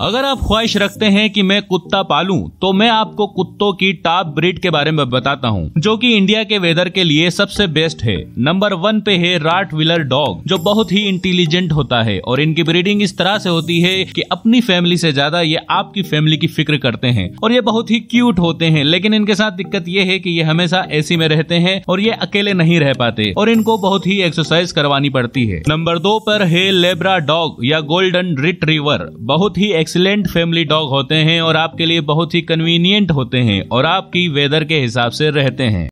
अगर आप ख्वाहिश रखते हैं कि मैं कुत्ता पालूं, तो मैं आपको कुत्तों की टॉप ब्रीड के बारे में बताता हूं, जो कि इंडिया के वेदर के लिए सबसे बेस्ट है नंबर वन पे है राट विलर डॉग जो बहुत ही इंटेलिजेंट होता है और इनकी ब्रीडिंग इस तरह से होती है कि अपनी फैमिली से ज्यादा ये आपकी फैमिली की फिक्र करते हैं और ये बहुत ही क्यूट होते हैं लेकिन इनके साथ दिक्कत ये है की ये हमेशा ए में रहते हैं और ये अकेले नहीं रह पाते और इनको बहुत ही एक्सरसाइज करवानी पड़ती है नंबर दो पर है लेब्रा डॉग या गोल्डन रिट्रीवर बहुत ही एक्सलेंट फैमिली डॉग होते हैं और आपके लिए बहुत ही कन्वीनियंट होते हैं और आपकी वेदर के हिसाब से रहते हैं